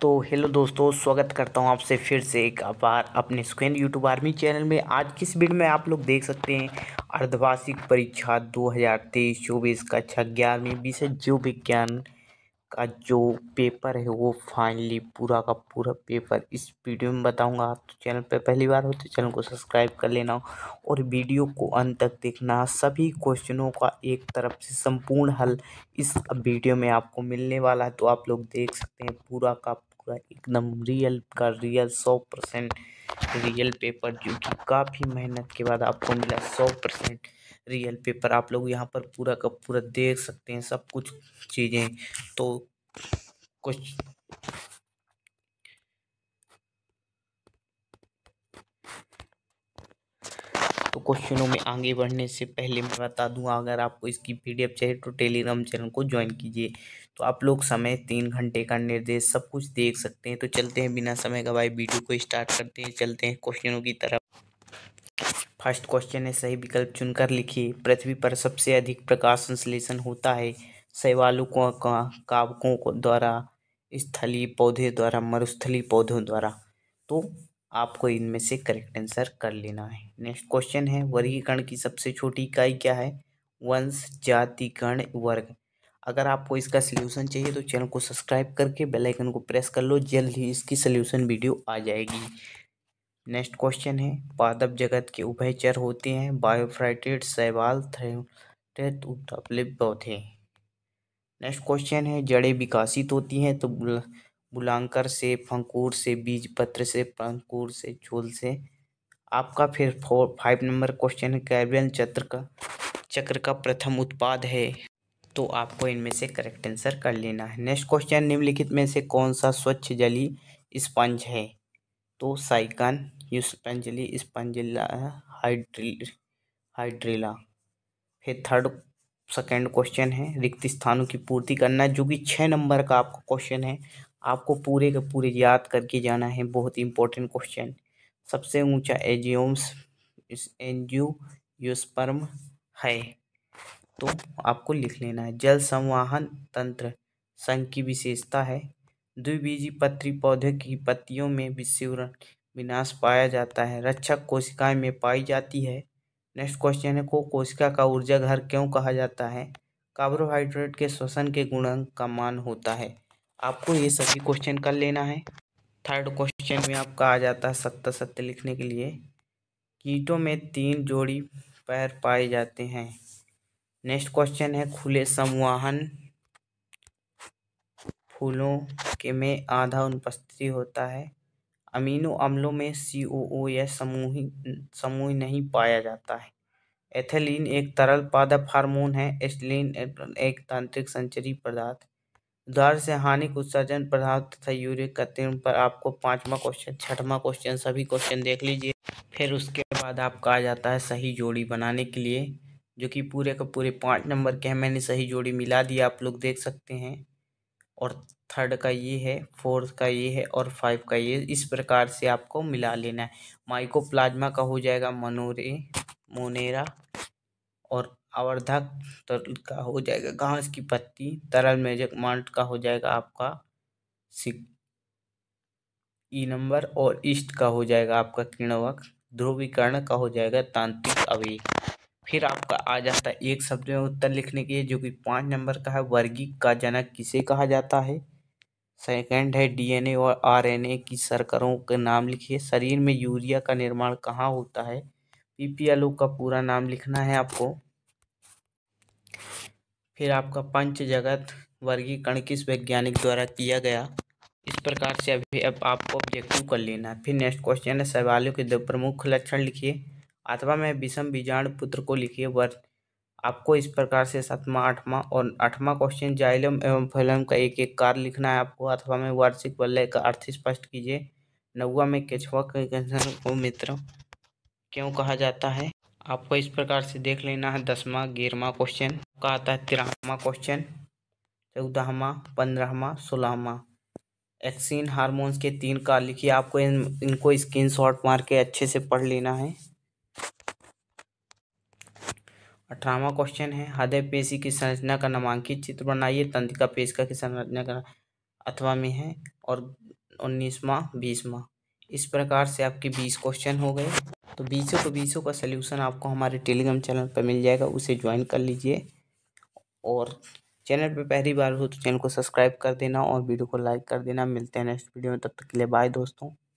तो हेलो दोस्तों स्वागत करता हूं आपसे फिर से एक बार अपने स्क्वेन यूट्यूब आर्मी चैनल में आज किस वीडियो में आप लोग देख सकते हैं अर्धवार्षिक परीक्षा 2023 चौबीस कक्षा ग्यारहवीं विषय जीव विज्ञान का जो पेपर है वो फाइनली पूरा का पूरा पेपर इस वीडियो में बताऊंगा आप तो चैनल पर पहली बार हो तो चैनल को सब्सक्राइब कर लेना और वीडियो को अंत तक देखना सभी क्वेश्चनों का एक तरफ से संपूर्ण हल इस वीडियो में आपको मिलने वाला है तो आप लोग देख सकते हैं पूरा का हुआ है एकदम रियल का रियल सौ परसेंट रियल पेपर जो कि काफ़ी मेहनत के बाद आपको मिला सौ परसेंट रियल पेपर आप लोग यहाँ पर पूरा का पूरा देख सकते हैं सब कुछ चीज़ें तो कुछ तो क्वेश्चनों में आगे बढ़ने से पहले मैं बता दूं अगर आपको इसकी पीडीएफ चाहिए तो टेलीग्राम चैनल को ज्वाइन कीजिए तो आप लोग समय तीन घंटे का निर्देश सब कुछ देख सकते हैं तो चलते हैं बिना समय का भाई वीडियो को स्टार्ट करते हैं चलते हैं क्वेश्चनों की तरफ फर्स्ट क्वेश्चन है सही विकल्प चुनकर लिखिए पृथ्वी पर सबसे अधिक प्रकाश संश्लेषण होता है शैवालों का कावकों को द्वारा स्थलीय पौधे द्वारा मरुस्थली पौधों द्वारा तो आपको इनमें से करेक्ट आंसर कर लेना है नेक्स्ट क्वेश्चन है वर्गीकरण की सबसे छोटी इकाई क्या है वंश जाति कर्ण वर्ग अगर आपको इसका सलूशन चाहिए तो चैनल को सब्सक्राइब करके बेल आइकन को प्रेस कर लो जल्द ही इसकी सलूशन वीडियो आ जाएगी नेक्स्ट क्वेश्चन है पादप जगत के उभयचर होते हैं बायोफ्राइटेड सहवाल थ्रेट पौधे नेक्स्ट क्वेश्चन है जड़ें विकासित होती हैं तो मूलांकर से फंकूर से बीज पत्र से पंकूर से झोल से आपका फिर फोर फाइव नंबर क्वेश्चन है कैबियन चक्र का चक्र का प्रथम उत्पाद है तो आपको इनमें से करेक्ट आंसर कर लेना है नेक्स्ट क्वेश्चन निम्नलिखित में से कौन सा स्वच्छ जली स्पंज है तो साइकन युस्पंजली स्पंजिला हाइड्रिल हाइड्रिला फिर थर्ड सेकेंड क्वेश्चन है रिक्त स्थानों की पूर्ति करना जो कि छः नंबर का आपका क्वेश्चन है आपको पूरे के पूरे याद करके जाना है बहुत इंपॉर्टेंट क्वेश्चन सबसे ऊंचा एजियोम्स एंजियोस्पर्म है तो आपको लिख लेना है जल संवाहन तंत्र संघ की विशेषता है द्विबीजी पत्री पौधे की पत्तियों में विस्वरण विनाश पाया जाता है रक्षक कोशिकाएं में पाई जाती है नेक्स्ट क्वेश्चन है को कोशिका का ऊर्जा घर क्यों कहा जाता है कार्बोहाइड्रेट के श्वसन के गुणांक का मान होता है आपको ये सभी क्वेश्चन कर लेना है थर्ड क्वेश्चन में आपका आ जाता है सत्य सत्य लिखने के लिए कीटों में तीन जोड़ी पैर पाए जाते हैं नेक्स्ट क्वेश्चन है खुले समवाहन फूलों के में आधा अनुपस्थित होता है अमीनो अम्लों में सी ओ ओ या समूह समूह नहीं पाया जाता है एथेलिन एक तरल पादप हार्मोन है एस्लिन एक तांत्रिक संचरी पदार्थ द्वार से हानिक उत्सर्जन प्रभाव तथा यूरिक का तीन पर आपको पाँचवा क्वेश्चन छठवां क्वेश्चन सभी क्वेश्चन देख लीजिए फिर उसके बाद आपका आ जाता है सही जोड़ी बनाने के लिए जो कि पूरे का पूरे पाँच नंबर के हैं मैंने सही जोड़ी मिला दिया आप लोग देख सकते हैं और थर्ड का ये है फोर्थ का ये है और फाइव का ये इस प्रकार से आपको मिला लेना है माइको प्लाज्मा का हो जाएगा मनोरे मोनेरा और आवर्धक तरल का हो जाएगा घास की पत्ती तरल मेजक माल्ट का हो जाएगा आपका सिक ई नंबर और ईस्ट का हो जाएगा आपका किणवक ध्रुवीकरण का हो जाएगा तांत्रिक अवेग फिर आपका आ जाता है एक शब्द में उत्तर लिखने के लिए जो कि पाँच नंबर का है वर्गी का जनक किसे कहा जाता है सेकंड है डीएनए और आरएनए की सरकरों के नाम लिखिए शरीर में यूरिया का निर्माण कहाँ होता है पीपीएलओ का पूरा नाम लिखना है आपको फिर आपका पंच जगत वर्गीकरण किस वैज्ञानिक द्वारा किया गया इस प्रकार से अभी अब आपको ऑब्जेक्टिव कर लेना है फिर नेक्स्ट क्वेश्चन है सवालों के दो प्रमुख लक्षण लिखिए अथवा में विषम बीजाण पुत्र को लिखिए वर्ष आपको इस प्रकार से सातवां आठवां और आठवां क्वेश्चन जाइलम एवं फैलम का एक एक कार लिखना है आपको अथवा में वार्षिक वलय का अर्थ स्पष्ट कीजिए नौवा में केचवा के को मित्र क्यों कहा जाता है आपको इस प्रकार से देख लेना है दसवा ग्यारहवा क्वेश्चन का आता है तेरहवा क्वेश्चन चौदहवा पंद्रहवा सोलहवा एक्सिन हारमोन्स के तीन का लिखिए आपको इन इनको स्क्रीन शॉट मार के अच्छे से पढ़ लेना है अठारहवा क्वेश्चन है हृदय पेशी की संरचना का नामांकित चित्र बनाइए तंत्रिका पेशिका की संरचना का अथवा में है और उन्नीसवा बीसवा इस प्रकार से आपके बीस क्वेश्चन हो गए तो बीसों को तो बीसों का सलूशन आपको हमारे टेलीग्राम चैनल पर मिल जाएगा उसे ज्वाइन कर लीजिए और चैनल पर पहली बार हो तो चैनल को सब्सक्राइब कर देना और वीडियो को लाइक कर देना मिलते हैं नेक्स्ट वीडियो में तब तक के लिए बाय दोस्तों